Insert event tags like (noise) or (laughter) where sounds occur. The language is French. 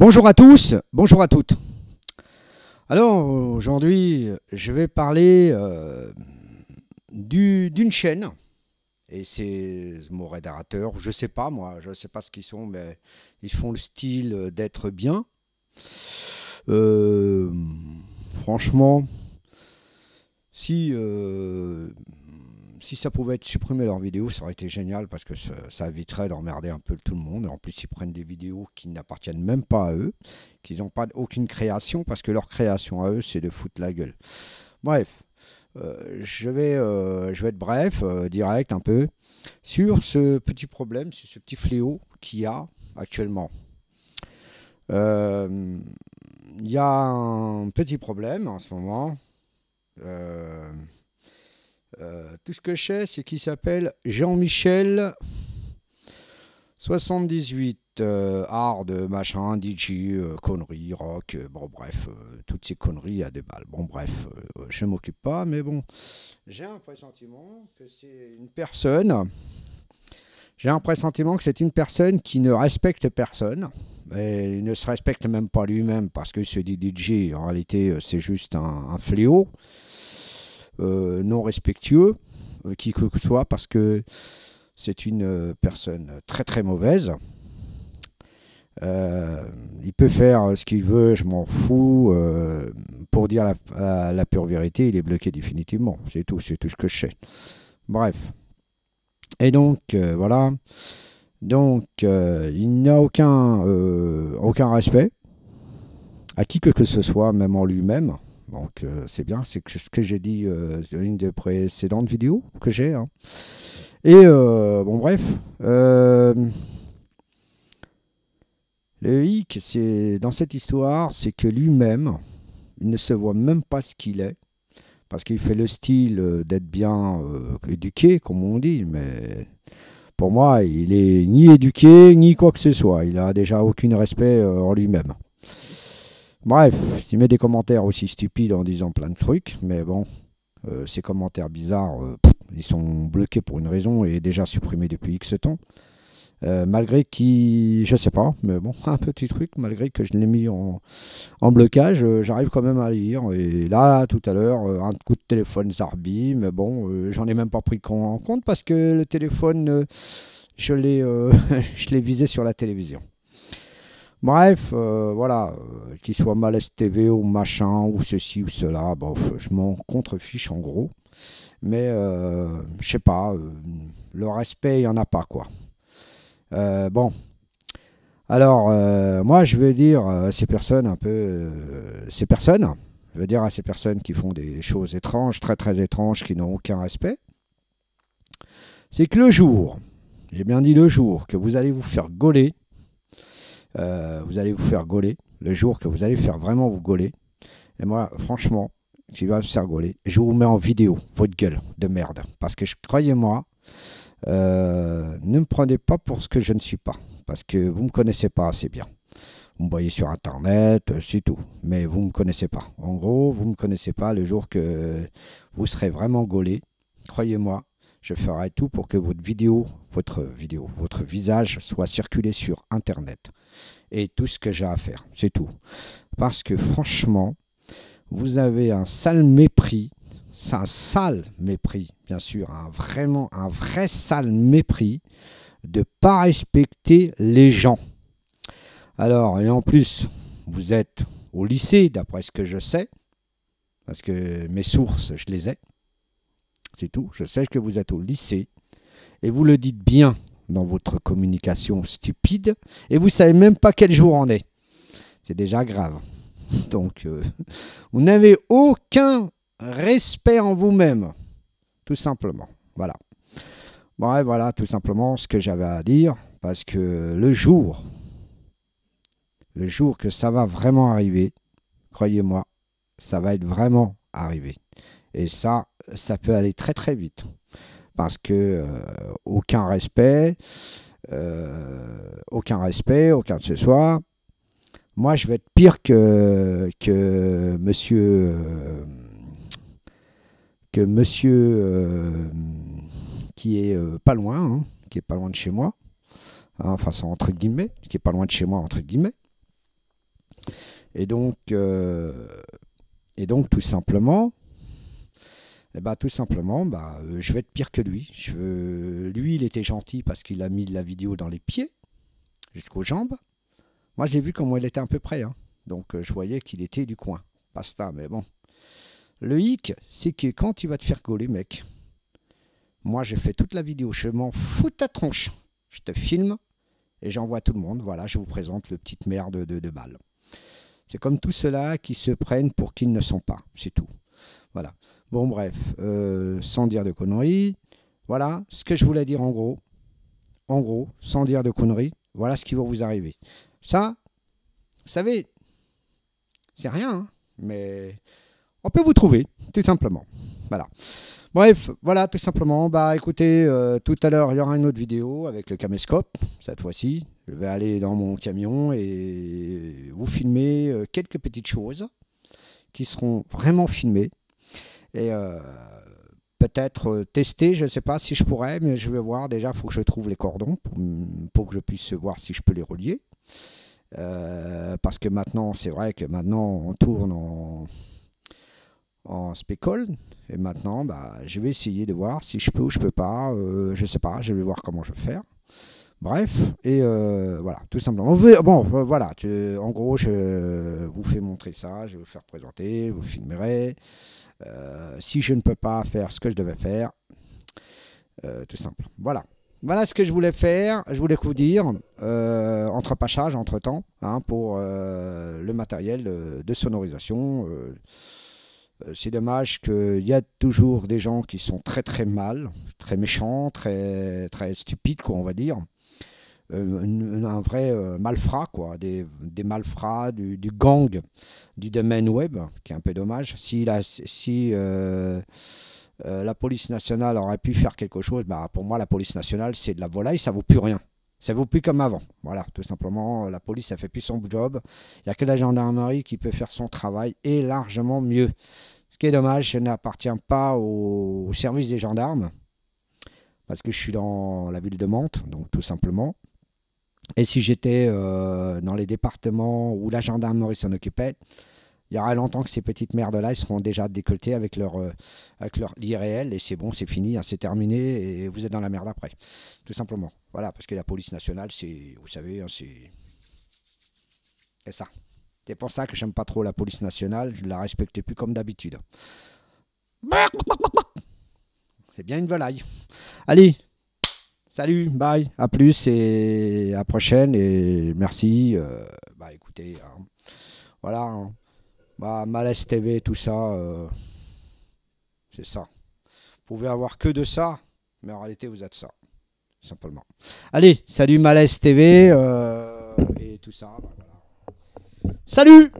Bonjour à tous, bonjour à toutes. Alors aujourd'hui, je vais parler euh, du d'une chaîne. Et c'est mon rédacteur, je sais pas moi, je sais pas ce qu'ils sont, mais ils font le style d'être bien. Euh, franchement, si euh, si ça pouvait être supprimé leur vidéo, ça aurait été génial parce que ça, éviterait d'emmerder un peu tout le monde. En plus, ils prennent des vidéos qui n'appartiennent même pas à eux, qu'ils n'ont pas aucune création parce que leur création à eux, c'est de foutre la gueule. Bref, euh, je, vais, euh, je vais être bref, euh, direct un peu, sur ce petit problème, sur ce petit fléau qu'il y a actuellement. Il y a un petit problème en ce moment. Euh, tout ce que je sais, c'est qu'il s'appelle Jean-Michel 78, euh, hard, machin, DJ, euh, conneries, rock, euh, bon bref, toutes ces conneries à des balles. Bon bref, je ne m'occupe pas, mais bon, j'ai un pressentiment que c'est une personne, j'ai un pressentiment que c'est une personne qui ne respecte personne. Et il ne se respecte même pas lui-même parce que ce DJ, en réalité c'est juste un, un fléau. Euh, non respectueux, euh, qui que ce soit, parce que c'est une euh, personne très très mauvaise. il peut faire ce qu'il veut, je m'en fous. pour dire la, pure vérité, il est bloqué définitivement. C'est tout, c'est tout ce que je sais. Bref. Et donc, voilà. Donc, il n'a aucun, aucun respect à qui que ce soit, même en lui-même. Donc euh, c'est bien, c'est ce que j'ai dit dans euh, une des précédentes vidéos que j'ai. Hein. Et euh, bon bref, le hic c'est dans cette histoire, c'est que lui-même, il ne se voit même pas ce qu'il est, parce qu'il fait le style d'être bien éduqué, comme on dit, mais pour moi, il est ni éduqué ni quoi que ce soit. Il a déjà aucun respect en lui-même. Bref, il met des commentaires aussi stupides en disant plein de trucs, mais bon, euh, ces commentaires bizarres, euh, ils sont bloqués pour une raison et déjà supprimés depuis X temps. Euh, malgré qui, je sais pas, mais bon, (laughs) un petit truc, malgré que je l'ai mis en, blocage, j'arrive quand même à lire. Et là, tout à l'heure, un coup de téléphone Zarbi, mais bon, j'en ai même pas pris en compte parce que le téléphone, (laughs) je l'ai visé sur la télévision. Bref, euh, voilà, qu'ils euh, qu'il soit TV ou machin, ou ceci ou cela, je m'en contrefiche en gros. Mais euh, je sais pas, le respect, il n'y en a pas quoi. bon. Alors, moi, je veux dire à ces personnes un peu. ces personnes, je veux dire à ces personnes qui font des choses étranges, très très étranges, qui n'ont aucun respect, c'est que le jour, j'ai bien dit le jour, que vous allez vous faire gauler, euh, vous allez vous faire gauler. Le jour que vous allez faire vraiment vous gauler. Et moi, franchement, qui va me faire gauler. Je vous mets en vidéo votre gueule de merde. Parce que croyez-moi, euh, ne me prenez pas pour ce que je ne suis pas. Parce que vous ne me connaissez pas assez bien. Vous me voyez sur Internet, euh, c'est tout. Mais vous ne me connaissez pas. En gros, vous ne me connaissez pas le jour que vous serez vraiment gaulé. Croyez-moi, je ferai tout pour que votre vidéo, votre vidéo, votre visage soit circulé sur Internet. Et tout ce que j'ai à faire, c'est tout. Parce que franchement, vous avez un sale mépris, c'est un sale mépris, bien sûr, un, vraiment un vrai sale mépris de pas respecter les gens. Alors, et en plus, vous êtes au lycée, d'après ce que je sais, parce que mes sources, je les ai. C'est tout. Je sais que vous êtes au lycée et vous le dites bien dans votre communication stupide et vous savez même pas quel jour on est. C'est déjà grave. (laughs) Donc, euh, vous n'avez aucun respect en vous-même, tout simplement. Voilà. ouais, voilà tout simplement ce que j'avais à dire, parce que le jour, le jour que ça va vraiment arriver, croyez-moi, ça va être vraiment arrivé. Et ça, ça peut aller très très vite. Parce que euh, aucun respect, euh, aucun respect, aucun de ce soir. Moi, je vais être pire que, que monsieur. Euh, que monsieur. qui est pas loin, hein, qui est pas loin de chez moi. Hein, enfin, c'est entre guillemets, qui est pas loin de chez moi, entre guillemets. Et donc. et donc, tout simplement, eh ben, tout simplement, bah, euh, je vais être pire que lui. Je, lui, il était gentil parce qu'il a mis de la vidéo dans les pieds, jusqu'aux jambes. Moi, j'ai vu comment il était à peu près. Hein. Donc, euh, je voyais qu'il était du coin. Pasta, mais bon. Le hic, c'est que quand il va te faire coller, mec, moi, j'ai fait toute la vidéo. Je m'en fous de ta tronche. Je te filme et j'envoie tout le monde. Voilà, je vous présente le petit merde de, de balle. C'est comme tout cela, qui se prennent pour qu'ils ne sont pas. C'est tout. Voilà. Bon, bref, euh, sans dire de conneries, voilà ce que je voulais dire en gros. En gros, sans dire de conneries, voilà ce qui va vous arriver. Ça, vous savez, c'est rien, hein, mais on peut vous trouver, tout simplement. Voilà. Bref, voilà, tout simplement. Bah écoutez, euh, tout à l'heure, il y aura une autre vidéo avec le caméscope, cette fois-ci. Je vais aller dans mon camion et vous filmer euh, quelques petites choses qui seront vraiment filmées et euh, peut-être euh, tester, je ne sais pas si je pourrais, mais je vais voir. Déjà, il faut que je trouve les cordons pour, que je puisse voir si je peux les relier. Euh, parce que maintenant, c'est vrai que maintenant, on tourne en, en Et maintenant, bah, je vais essayer de voir si je peux ou je peux pas. je ne sais pas, je vais voir comment je vais faire. Bref, et euh, voilà, tout simplement. Bon, euh, voilà, en gros, je vous fais montrer ça, je vais vous faire présenter, vous filmerez. Euh, si je ne peux pas faire ce que je devais faire, tout simple. Voilà. Voilà ce que je voulais faire, je voulais vous dire, entre entre temps, hein, pour le matériel de, sonorisation. c'est dommage qu'il y a toujours des gens qui sont très très mal, très méchants, très, très stupides, quoi, on va dire. Euh, un vrai euh, malfrat, quoi, des, des malfrats du, gang du domaine web, qui est un peu dommage. Si la, si, euh, la police nationale aurait pu faire quelque chose, bah, pour moi, la police nationale, c'est de la volaille, ça vaut plus rien. Ça vaut plus comme avant. Voilà, tout simplement, la police, ça fait plus son job. Il n'y a que la gendarmerie qui peut faire son travail et largement mieux. Ce qui est dommage, je n'appartiens pas au, au service des gendarmes parce que je suis dans la ville de Mantes, donc tout simplement. Et si j'étais euh, dans les départements où la gendarmerie s'en occupait, il y aura longtemps que ces petites merdes-là, elles seront déjà décolletées avec leur, euh, leur lit réel, et c'est bon, c'est fini, hein, c'est terminé, et vous êtes dans la merde après, tout simplement. Voilà, parce que la police nationale, c'est, vous savez, hein, c'est... C'est ça. C'est pour ça que j'aime pas trop la police nationale, je ne la respecte plus comme d'habitude. C'est bien une volaille. Allez, Salut, bye, à plus et à prochaine et merci. Euh, bah écoutez, hein, voilà, hein. Bah, Malaise TV, tout ça, euh, c'est ça. Vous pouvez avoir que de ça, mais en réalité vous êtes ça, simplement. Allez, salut Malaise TV euh, et tout ça. Bah, salut